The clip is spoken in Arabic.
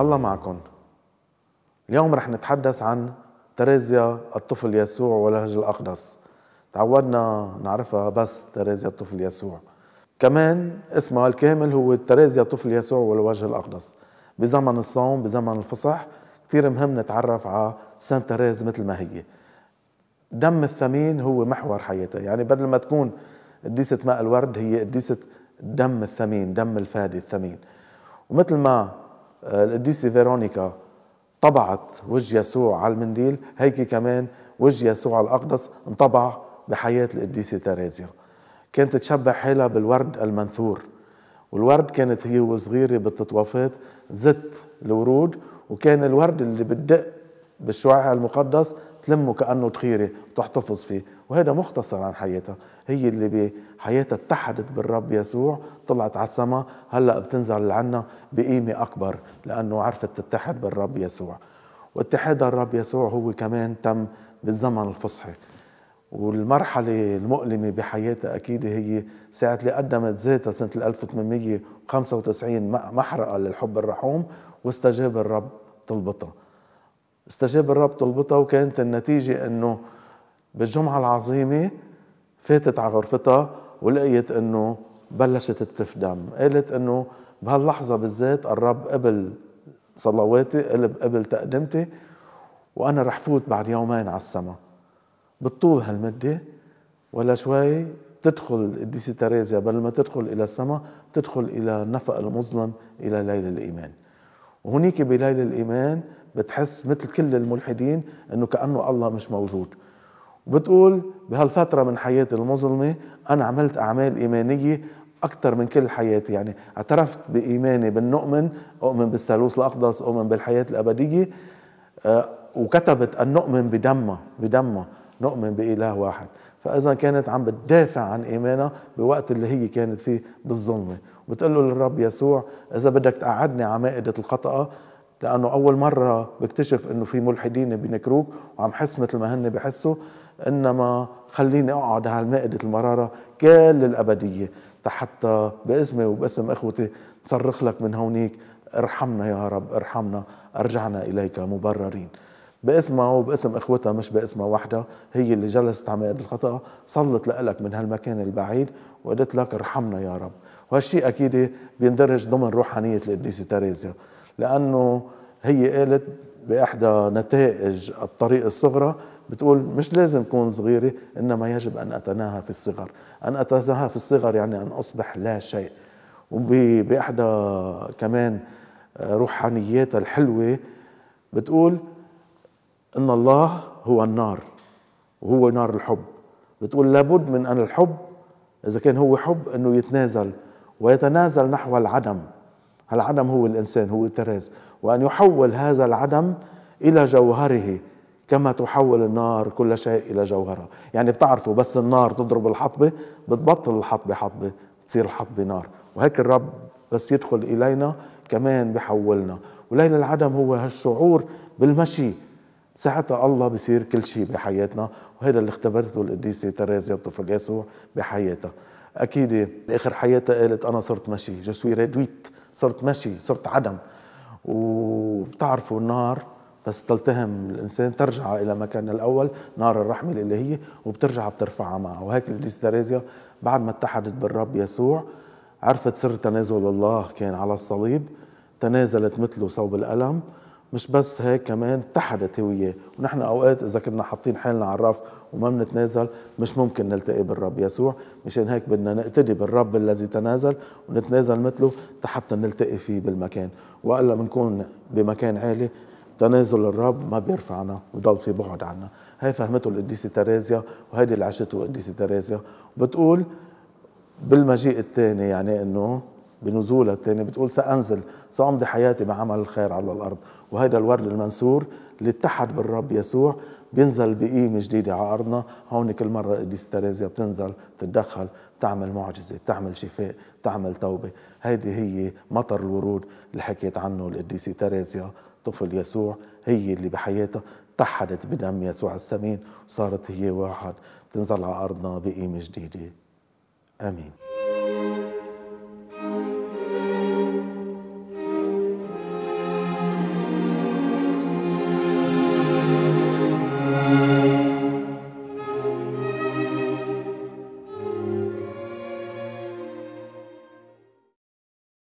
الله معكم اليوم رح نتحدث عن تريزيا الطفل يسوع ولهج الأقدس تعودنا نعرفها بس تريزيا الطفل يسوع كمان اسمها الكامل هو تريزيا طفل يسوع والوجه الأقدس بزمن الصوم بزمن الفصح كثير مهم نتعرف على سان تريز مثل ما هي دم الثمين هو محور حياتها يعني بدل ما تكون قديسة ماء الورد هي قديسة دم الثمين دم الفادي الثمين ومثل ما آه، القديسة فيرونيكا طبعت وجه يسوع على المنديل هيك كمان وجه يسوع الأقدس انطبع بحياة القديسة ترازيا كانت تشبه حالها بالورد المنثور والورد كانت هي وصغيرة بالتطوافات زت الورود وكان الورد اللي بتدق بالشعاع المقدس تلمه كأنه تخيره وتحتفظ فيه وهذا مختصر عن حياتها هي اللي بحياتها اتحدت بالرب يسوع طلعت على السماء هلأ بتنزل لعنا بقيمة أكبر لأنه عرفت تتحد بالرب يسوع واتحادها الرب يسوع هو كمان تم بالزمن الفصحي والمرحلة المؤلمة بحياتها أكيد هي ساعة اللي قدمت ذاتها سنة 1895 محرقة للحب الرحوم واستجاب الرب طلبتها استجاب الرب طلبتها وكانت النتيجة أنه بالجمعة العظيمة فاتت على غرفتها ولقيت أنه بلشت تفدم قالت أنه بهاللحظة بالذات الرب قبل صلواتي قبل تقدمتي وأنا رح فوت بعد يومين على السماء بتطول هالمدة ولا شوي تدخل القديسة تريزيا بل ما تدخل إلى السماء تدخل إلى النفق المظلم إلى ليل الإيمان وهنيك بليل الإيمان بتحس مثل كل الملحدين انه كانه الله مش موجود وبتقول بهالفتره من حياتي المظلمه انا عملت اعمال ايمانيه أكثر من كل حياتي يعني اعترفت بإيماني بالنؤمن أؤمن بالثالوث الأقدس أؤمن بالحياة الأبدية أه وكتبت أن نؤمن بدمه بدمه نؤمن بإله واحد فإذا كانت عم بتدافع عن إيمانها بوقت اللي هي كانت فيه بالظلمة وبتقول له للرب يسوع إذا بدك تقعدني على مائدة الخطأ لانه اول مره بكتشف انه في ملحدين بينكروك وعم حس مثل ما هن بحسوا انما خليني اقعد على مائده المراره كل الابديه حتى باسمي وباسم اخوتي تصرخ لك من هونيك ارحمنا يا رب ارحمنا ارجعنا اليك مبررين باسمها وباسم اخوتها مش باسمها وحدها هي اللي جلست على مائده الخطأ صلت لك من هالمكان البعيد وقالت لك ارحمنا يا رب وهالشيء اكيد بيندرج ضمن روحانيه القديسه تريزيا لأنه هي قالت بإحدى نتائج الطريق الصغرى بتقول مش لازم اكون صغيرة إنما يجب أن أتناهى في الصغر أن أتناهى في الصغر يعني أن أصبح لا شيء وبإحدى كمان آه، روحانياتها الحلوة بتقول إن الله هو النار وهو نار الحب بتقول لابد من أن الحب إذا كان هو حب أنه يتنازل ويتنازل نحو العدم العدم هو الإنسان هو التراز وأن يحول هذا العدم إلى جوهره كما تحول النار كل شيء إلى جوهره يعني بتعرفوا بس النار تضرب الحطبة بتبطل الحطبة حطبة بتصير الحطبة نار وهيك الرب بس يدخل إلينا كمان بحولنا وليل العدم هو هالشعور بالمشي ساعتها الله بصير كل شيء بحياتنا وهذا اللي اختبرته القديسة ترازيا الطفل يسوع بحياتها أكيد آخر حياتها قالت أنا صرت مشي جو ريدويت صرت مشي صرت عدم وبتعرفوا النار بس تلتهم الانسان ترجع الى مكانها الاول نار الرحمه اللي هي وبترجع بترفعها معها وهيك القديسه بعد ما اتحدت بالرب يسوع عرفت سر تنازل الله كان على الصليب تنازلت مثله صوب الالم مش بس هيك كمان اتحدت هي وياه ونحن اوقات اذا كنا حاطين حالنا على الرف وما بنتنازل مش ممكن نلتقي بالرب يسوع مشان هيك بدنا نقتدي بالرب الذي تنازل ونتنازل مثله حتى نلتقي فيه بالمكان والا بنكون بمكان عالي تنازل الرب ما بيرفعنا بضل في بعد عنا هاي فهمته القديسه ترازيا وهيدي اللي عاشته القديسه ترازيا بتقول بالمجيء الثاني يعني انه بنزولها الثاني بتقول سأنزل سأمضي حياتي بعمل الخير على الأرض وهذا الورد المنسور اللي اتحد بالرب يسوع بينزل بقيمة جديدة على أرضنا هون كل مرة القديسة ترازيا بتنزل بتتدخل بتعمل معجزة بتعمل شفاء بتعمل توبة هيدي هي مطر الورود اللي حكيت عنه القديسة تاريزيا طفل يسوع هي اللي بحياتها اتحدت بدم يسوع الثمين وصارت هي واحد تنزل على أرضنا بقيمة جديدة آمين